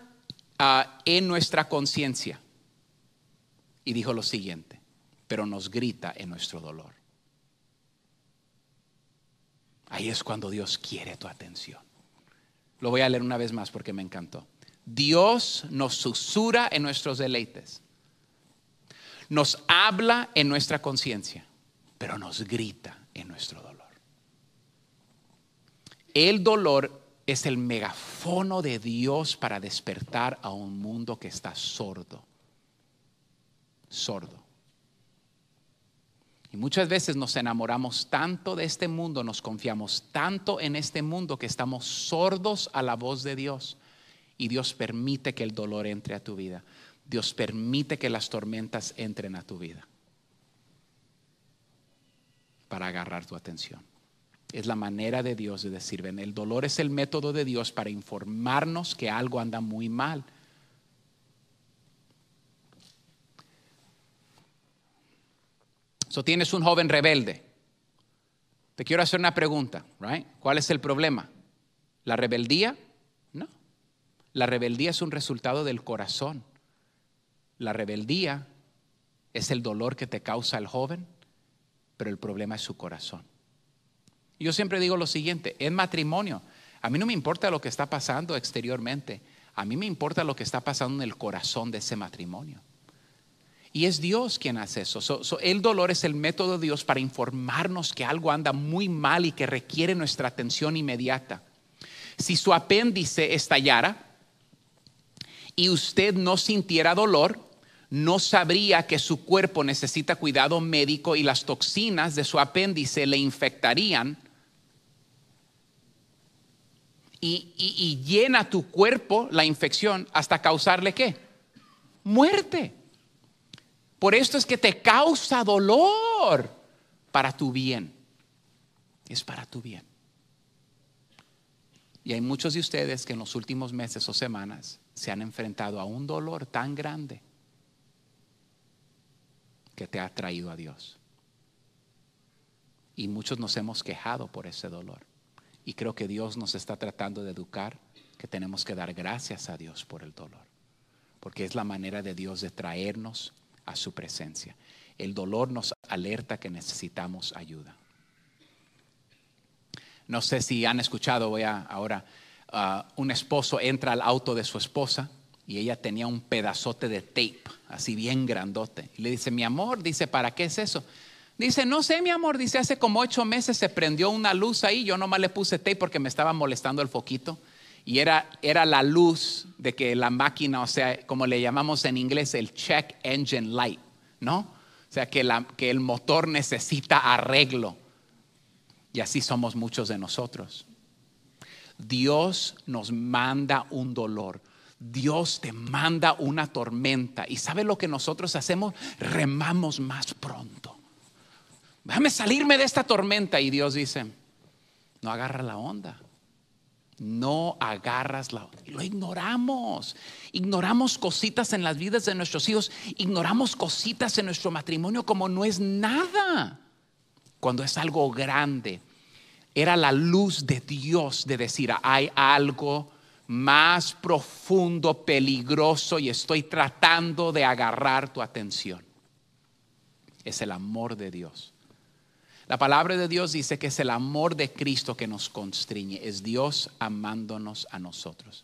A: ah, en nuestra conciencia. Y dijo lo siguiente, pero nos grita en nuestro dolor. Ahí es cuando Dios quiere tu atención. Lo voy a leer una vez más porque me encantó. Dios nos susura en nuestros deleites, nos habla en nuestra conciencia, pero nos grita en nuestro dolor. El dolor es el megafono de Dios para despertar a un mundo que está sordo. Sordo. Y muchas veces nos enamoramos tanto de este mundo, nos confiamos tanto en este mundo que estamos sordos a la voz de Dios. Y Dios permite que el dolor entre a tu vida. Dios permite que las tormentas entren a tu vida para agarrar tu atención. Es la manera de Dios de decir, ven, el dolor es el método de Dios para informarnos que algo anda muy mal. So tienes un joven rebelde. Te quiero hacer una pregunta, right? ¿Cuál es el problema? ¿La rebeldía? No. La rebeldía es un resultado del corazón. La rebeldía es el dolor que te causa el joven, pero el problema es su corazón. Yo siempre digo lo siguiente, en matrimonio, a mí no me importa lo que está pasando exteriormente, a mí me importa lo que está pasando en el corazón de ese matrimonio. Y es Dios quien hace eso. el dolor es el método de Dios para informarnos que algo anda muy mal y que requiere nuestra atención inmediata. Si su apéndice estallara y usted no sintiera dolor, no sabría que su cuerpo necesita cuidado médico y las toxinas de su apéndice le infectarían. Y, llena tu cuerpo la infección hasta causarle qué? Muerte. Por esto es que te causa dolor para tu bien. Es para tu bien. Y hay muchos de ustedes que en los últimos meses o semanas se han enfrentado a un dolor tan grande que te ha traído a Dios. Y muchos nos hemos quejado por ese dolor. Y creo que Dios nos está tratando de educar que tenemos que dar gracias a Dios por el dolor. Porque es la manera de Dios de traernos a su presencia. El dolor nos alerta que necesitamos ayuda. No sé si han escuchado, voy a ahora, ah, un esposo entra al auto de su esposa y ella tenía un pedazote de tape, así bien grandote. Y le dice, mi amor, dice, ¿para qué es eso? Dice, no sé, mi amor, dice, hace como ocho meses se prendió una luz ahí, yo nomás le puse tape porque me estaba molestando el foquito. Y era, la luz de que la máquina, o sea, como le llamamos en inglés, el check engine light, ¿no? O sea, que el motor necesita arreglo. Y así somos muchos de nosotros. Dios nos manda un dolor. Dios te manda una tormenta. ¿Y sabe lo que nosotros hacemos? Remamos más pronto. Déjame salirme de esta tormenta. Y Dios dice, no agarra la onda. No agarras la onda. Lo ignoramos. Ignoramos cositas en las vidas de nuestros hijos. Ignoramos cositas en nuestro matrimonio como no es nada. Cuando es algo grande. Era la luz de Dios de decir, hay algo más profundo, peligroso, y estoy tratando de agarrar tu atención. Es el amor de Dios. La palabra de Dios dice que es el amor de Cristo que nos constriñe, es Dios amándonos a nosotros.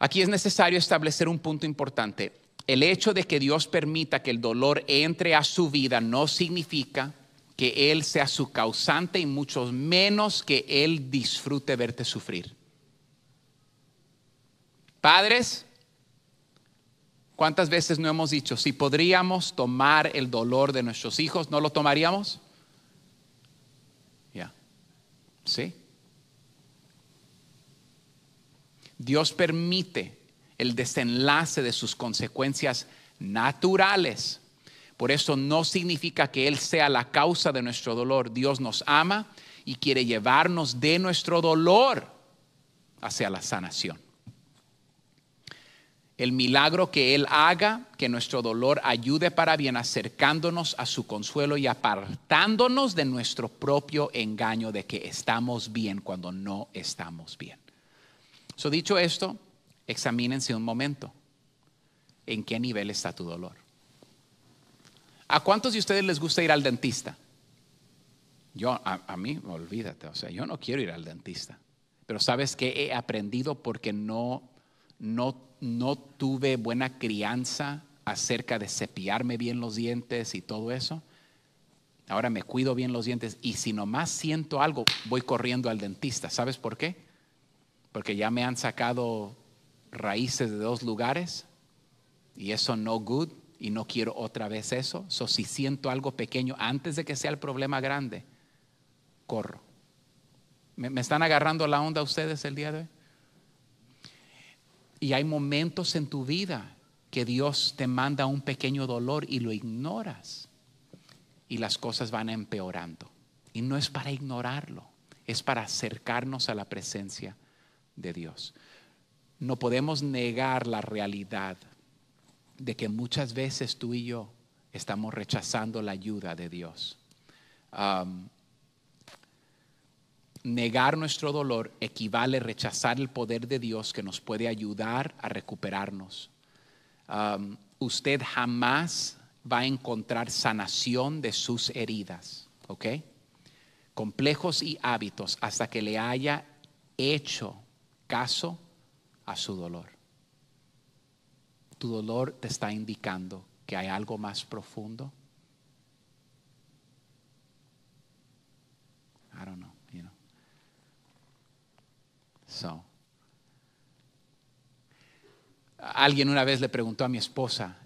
A: Aquí es necesario establecer un punto importante. El hecho de que Dios permita que el dolor entre a su vida no significa que Él sea su causante y mucho menos que Él disfrute verte sufrir. Padres, ¿cuántas veces no hemos dicho, si podríamos tomar el dolor de nuestros hijos, ¿no lo tomaríamos? Ya. ¿Sí? Dios permite el desenlace de sus consecuencias naturales. Por eso no significa que Él sea la causa de nuestro dolor. Dios nos ama y quiere llevarnos de nuestro dolor hacia la sanación el milagro que Él haga, que nuestro dolor ayude para bien, acercándonos a su consuelo y apartándonos de nuestro propio engaño de que estamos bien cuando no estamos bien. So, dicho esto, examínense un momento. ¿En qué nivel está tu dolor? ¿A cuántos de ustedes les gusta ir al dentista? Yo, a, mí, olvídate, o sea, yo no quiero ir al dentista. Pero sabes que he aprendido porque no, no no tuve buena crianza acerca de cepillarme bien los dientes y todo eso. Ahora me cuido bien los dientes y si nomás siento algo, voy corriendo al dentista. ¿Sabes por qué? Porque ya me han sacado raíces de dos lugares y eso no good y no quiero otra vez eso. So, si siento algo pequeño antes de que sea el problema grande, corro. ¿Me, me están agarrando la onda ustedes el día de hoy? Y hay momentos en tu vida que Dios te manda un pequeño dolor y lo ignoras. Y las cosas van empeorando. Y no es para ignorarlo, es para acercarnos a la presencia de Dios. No podemos negar la realidad de que muchas veces tú y yo estamos rechazando la ayuda de Dios negar nuestro dolor equivale a rechazar el poder de Dios que nos puede ayudar a recuperarnos. Um, usted jamás va a encontrar sanación de sus heridas, ¿ok? Complejos y hábitos hasta que le haya hecho caso a su dolor. Tu dolor te está indicando que hay algo más profundo Alguien una vez le preguntó a mi esposa,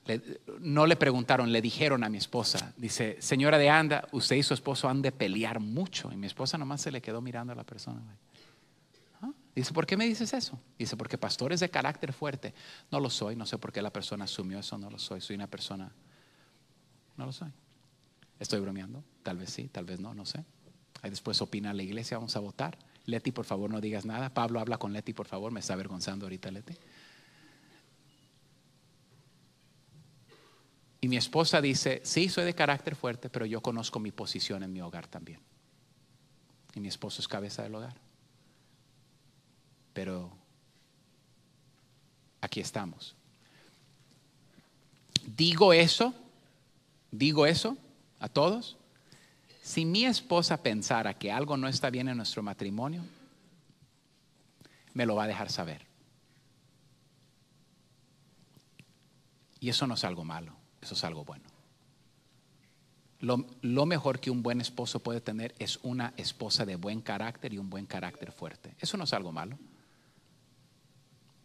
A: no le preguntaron, le dijeron a mi esposa, dice, señora de Anda, usted y su esposo han de pelear mucho. Y mi esposa nomás se le quedó mirando a la persona. Dice, ¿por qué me dices eso? Dice, porque pastor es de carácter fuerte. No lo soy, no sé por qué la persona asumió eso, no lo soy, soy una persona, no lo soy. Estoy bromeando, tal vez sí, tal vez no, no sé. Ahí después opina la iglesia, vamos a votar. Leti, por favor, no digas nada. Pablo, habla con Leti, por favor. Me está avergonzando ahorita, Leti. Y mi esposa dice, sí, soy de carácter fuerte, pero yo conozco mi posición en mi hogar también. Y mi esposo es cabeza del hogar. Pero aquí estamos. Digo eso, digo eso a todos, si mi esposa pensara que algo no está bien en nuestro matrimonio, me lo va a dejar saber. Y eso no es algo malo, eso es algo bueno. Lo, mejor que un buen esposo puede tener es una esposa de buen carácter y un buen carácter fuerte. Eso no es algo malo.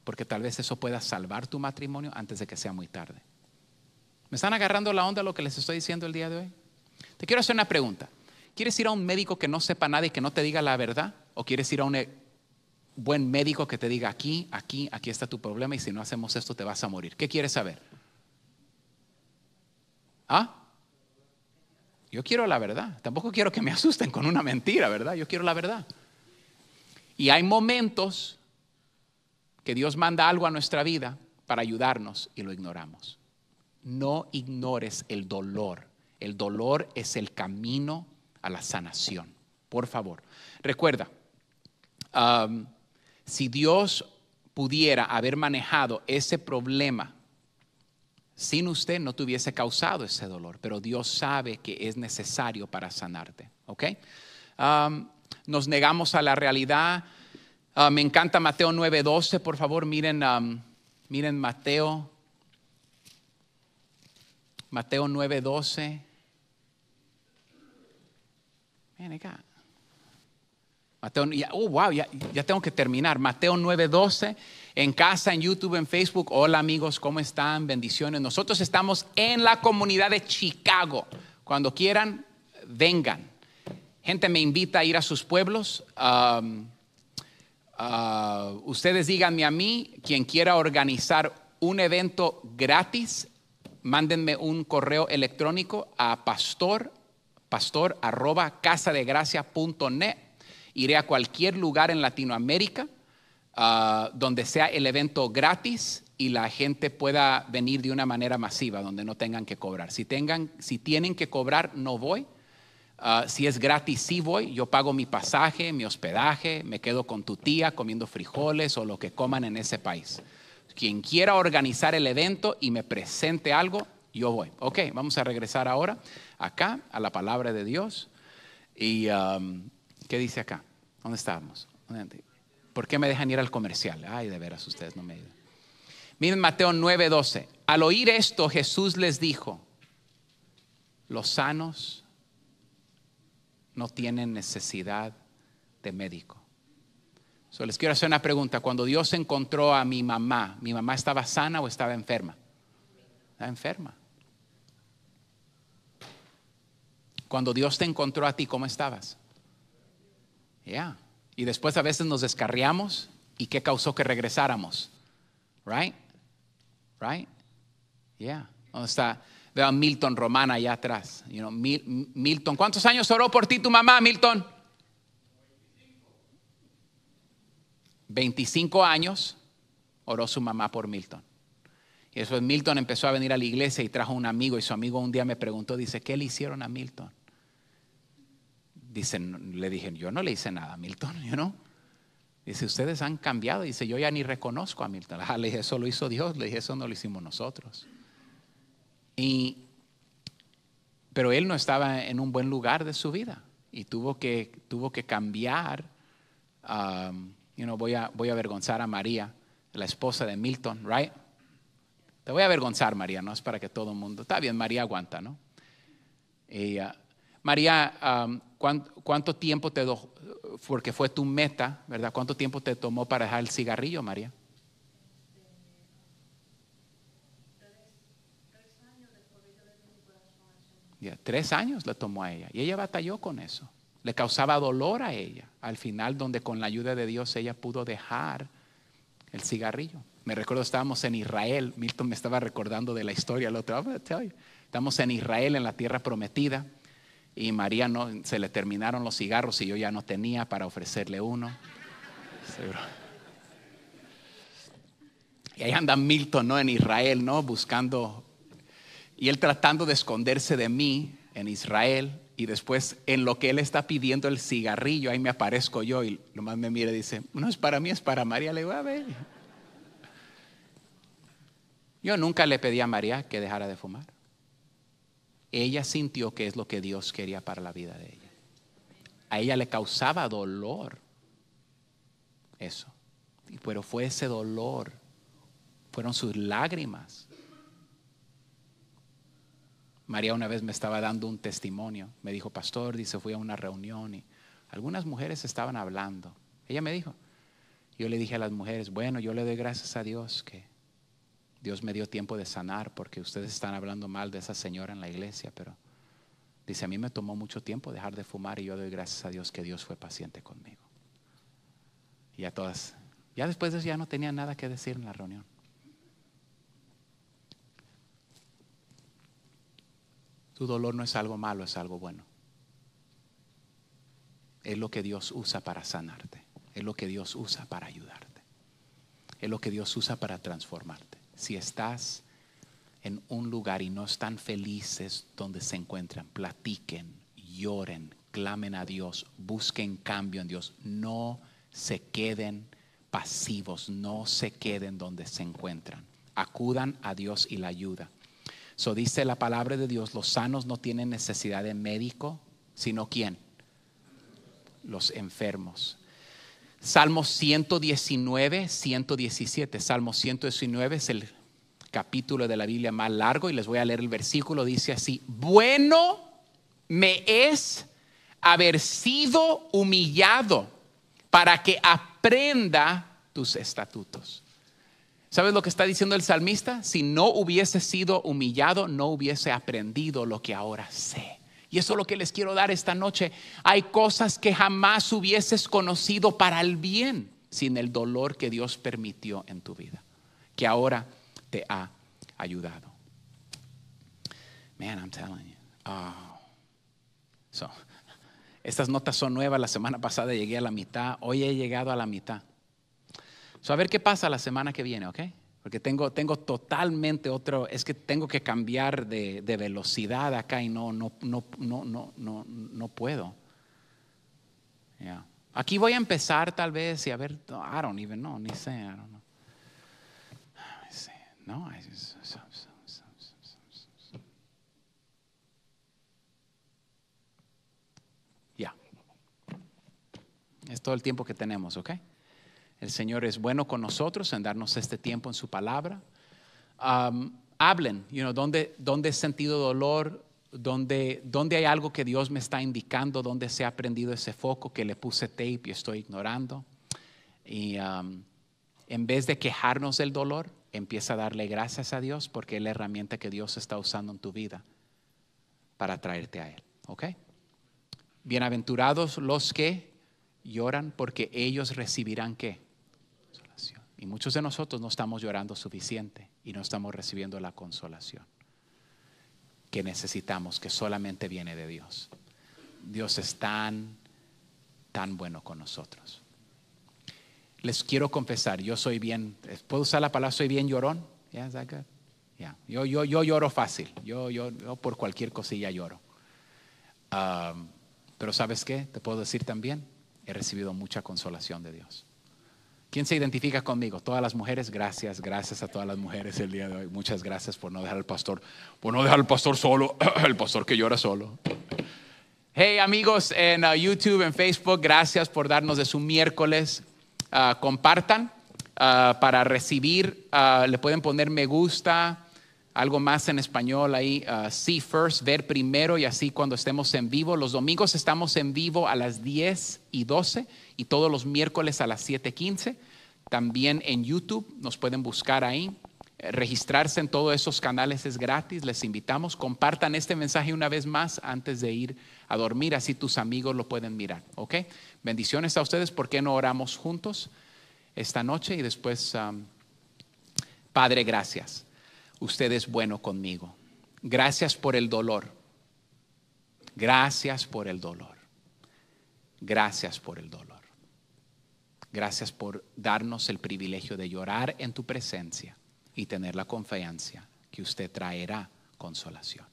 A: Porque tal vez eso pueda salvar tu matrimonio antes de que sea muy tarde. ¿Me están agarrando la onda lo que les estoy diciendo el día de hoy? Te quiero hacer una pregunta. ¿Quieres ir a un médico que no sepa nada y que no te diga la verdad? ¿O quieres ir a un eh, buen médico que te diga aquí, aquí, aquí está tu problema y si no hacemos esto te vas a morir? ¿Qué quieres saber? ¿Ah? Yo quiero la verdad. Tampoco quiero que me asusten con una mentira, ¿verdad? Yo quiero la verdad. Y hay momentos que Dios manda algo a nuestra vida para ayudarnos y lo ignoramos. No ignores el dolor el dolor es el camino a la sanación. Por favor, recuerda, si Dios pudiera haber manejado ese problema, sin usted no te hubiese causado ese dolor, pero Dios sabe que es necesario para sanarte. ¿Ok? nos negamos a la realidad. Ah, me encanta Mateo 9:12, por favor, miren, miren Mateo. Mateo 9:12. Mateo, ya, oh, wow, ya, tengo que terminar. Mateo 9:12, en casa, en YouTube, en Facebook. Hola amigos, ¿cómo están? Bendiciones. Nosotros estamos en la comunidad de Chicago. Cuando quieran, vengan. Gente me invita a ir a sus pueblos. Um, uh, ustedes díganme a mí, quien quiera organizar un evento gratis, mándenme un correo electrónico a pastor pastor arroba casadegracia.net. Iré a cualquier lugar en Latinoamérica ah, donde sea el evento gratis y la gente pueda venir de una manera masiva, donde no tengan que cobrar. Si, tengan, si tienen que cobrar, no voy. Ah, si es gratis, sí voy. Yo pago mi pasaje, mi hospedaje, me quedo con tu tía comiendo frijoles o lo que coman en ese país. Quien quiera organizar el evento y me presente algo, yo voy. Ok, vamos a regresar ahora acá a la palabra de Dios. ¿Y um, qué dice acá? ¿Dónde estábamos? ¿Por qué me dejan ir al comercial? Ay, de veras, ustedes no me ayudan. Miren Mateo 9:12. Al oír esto, Jesús les dijo, los sanos no tienen necesidad de médico. les quiero hacer una pregunta. Cuando Dios encontró a mi mamá, ¿mi mamá estaba sana o estaba enferma? Estaba enferma. Cuando Dios te encontró a ti, ¿cómo estabas? Ya. Y después a veces nos descarriamos y qué causó que regresáramos. Right? Right? Yeah. ¿Dónde está? Veo a Milton Romana allá atrás. You know, Milton, ¿cuántos años oró por ti tu mamá, Milton? 25 años oró su mamá por Milton. Y después Milton empezó a venir a la iglesia y trajo un amigo y su amigo un día me preguntó, dice, ¿qué le hicieron a Milton? Dicen, le dije, yo no le hice nada a Milton, yo no. Dice, ustedes han cambiado. Dice, yo ya ni reconozco a Milton. Ah, le dije, eso lo hizo Dios. Le dije, eso no lo hicimos nosotros. pero él no estaba en un buen lugar de su vida y tuvo que, tuvo que cambiar. Um, you voy, a, voy a avergonzar a María, la esposa de Milton, right? Te voy a avergonzar, María, no es para que todo el mundo. Está bien, María aguanta, ¿no? Ella, María, ¿cuánto, tiempo te porque fue tu meta, ¿verdad? ¿Cuánto tiempo te tomó para dejar el cigarrillo, María? Ya, tres años le tomó a ella y ella batalló con eso. Le causaba dolor a ella. Al final, donde con la ayuda de Dios ella pudo dejar el cigarrillo. Me recuerdo, estábamos en Israel. Milton me estaba recordando de la historia el otro. Estamos en Israel, en la tierra prometida y María no, se le terminaron los cigarros y yo ya no tenía para ofrecerle uno. Y ahí anda Milton, ¿no? En Israel, ¿no? Buscando, y él tratando de esconderse de mí en Israel, y después en lo que él está pidiendo el cigarrillo, ahí me aparezco yo y lo más me mira y dice, no es para mí, es para María. Le voy a ver. Yo nunca le pedí a María que dejara de fumar ella sintió que es lo que Dios quería para la vida de ella. A ella le causaba dolor eso. Pero fue ese dolor, fueron sus lágrimas. María una vez me estaba dando un testimonio. Me dijo, pastor, dice, fui a una reunión y algunas mujeres estaban hablando. Ella me dijo, yo le dije a las mujeres, bueno, yo le doy gracias a Dios que Dios me dio tiempo de sanar porque ustedes están hablando mal de esa señora en la iglesia, pero dice, a mí me tomó mucho tiempo dejar de fumar y yo doy gracias a Dios que Dios fue paciente conmigo. Y a todas, ya después de eso ya no tenía nada que decir en la reunión. Tu dolor no es algo malo, es algo bueno. Es lo que Dios usa para sanarte. Es lo que Dios usa para ayudarte. Es lo que Dios usa para transformarte. Si estás en un lugar y no están felices donde se encuentran, platiquen, lloren, clamen a Dios, busquen cambio en Dios. No se queden pasivos, no se queden donde se encuentran. Acudan a Dios y la ayuda. So dice la palabra de Dios, los sanos no tienen necesidad de médico, sino quién? Los enfermos. Salmo 119, 117. Salmo 119 es el capítulo de la Biblia más largo y les voy a leer el versículo. Dice así, bueno me es haber sido humillado para que aprenda tus estatutos. ¿Sabes lo que está diciendo el salmista? Si no hubiese sido humillado, no hubiese aprendido lo que ahora sé. Y eso es lo que les quiero dar esta noche. Hay cosas que jamás hubieses conocido para el bien sin el dolor que Dios permitió en tu vida, que ahora te ha ayudado. Man, I'm telling you. Oh. So, estas notas son nuevas. La semana pasada llegué a la mitad. Hoy he llegado a la mitad. So, a ver qué pasa la semana que viene, ¿ok? Porque tengo, tengo totalmente otro, es que tengo que cambiar de, velocidad acá y no, no, no, no, no, puedo. Aquí voy a empezar tal vez y a ver, I don't even know, ni sé, I don't know. No, Ya. Es todo el tiempo que tenemos, ¿ok? El Señor es bueno con nosotros en darnos este tiempo en su palabra. hablen, you ¿dónde, he sentido dolor? ¿Dónde, ¿Dónde hay algo que Dios me está indicando? ¿Dónde se ha prendido ese foco que le puse tape y estoy ignorando? Y en vez de quejarnos del dolor, empieza a darle gracias a Dios porque es la herramienta que Dios está usando en tu vida para traerte a Él. ¿Ok? Bienaventurados los que lloran porque ellos recibirán qué? Y muchos de nosotros no estamos llorando suficiente y no estamos recibiendo la consolación que necesitamos, que solamente viene de Dios. Dios es tan, tan bueno con nosotros. Les quiero confesar, yo soy bien, ¿puedo usar la palabra soy bien llorón? Yo, yo, yo lloro fácil, yo, por cualquier cosilla lloro. Um, pero sabes qué, te puedo decir también, he recibido mucha consolación de Dios. ¿Quién se identifica conmigo? Todas las mujeres, gracias, gracias a todas las mujeres el día de hoy. Muchas gracias por no dejar al pastor, por no dejar al pastor solo, (clears throat) el pastor que llora solo. Hey amigos en uh, YouTube, en Facebook, gracias por darnos de su miércoles. Uh, compartan uh, para recibir, le pueden poner me gusta, algo más en español ahí, uh, see first, ver primero y así cuando estemos en vivo. Los domingos estamos en vivo a las 10 y 12 y todos los miércoles a las 7.15. También en YouTube nos pueden buscar ahí. Eh, registrarse en todos esos canales es gratis, les invitamos. Compartan este mensaje una vez más antes de ir a dormir, así tus amigos lo pueden mirar. ¿Ok? Bendiciones a ustedes, porque qué no oramos juntos esta noche y después, um, Padre, gracias usted es bueno conmigo. Gracias por el dolor. Gracias por el dolor. Gracias por el dolor. Gracias por darnos el privilegio de llorar en tu presencia y tener la confianza que usted traerá consolación.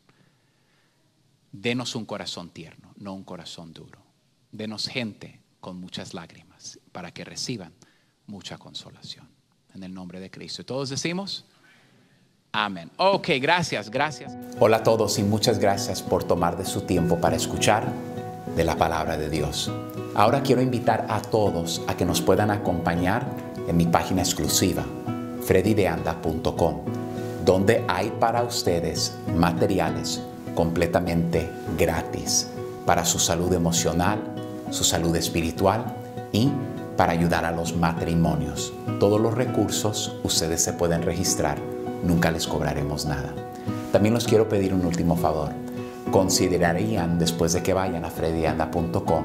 A: Denos un corazón tierno, no un corazón duro. Denos gente con muchas lágrimas para que reciban mucha consolación. En el nombre de Cristo. Todos decimos. Amén. Ok, gracias, gracias. Hola a todos y muchas gracias por tomar de su tiempo para escuchar de la palabra de Dios. Ahora quiero invitar a todos a que nos puedan acompañar en mi página exclusiva, freddydeanda.com, donde hay para ustedes materiales completamente gratis para su salud emocional, su salud espiritual y para ayudar a los matrimonios. Todos los recursos ustedes se pueden registrar nunca les cobraremos nada. También los quiero pedir un último favor. Considerarían, después de que vayan a freddyanda.com,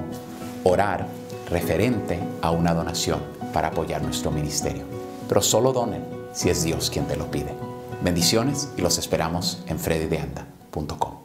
A: orar referente a una donación para apoyar nuestro ministerio. Pero solo donen si es Dios quien te lo pide. Bendiciones y los esperamos en freddydeanda.com.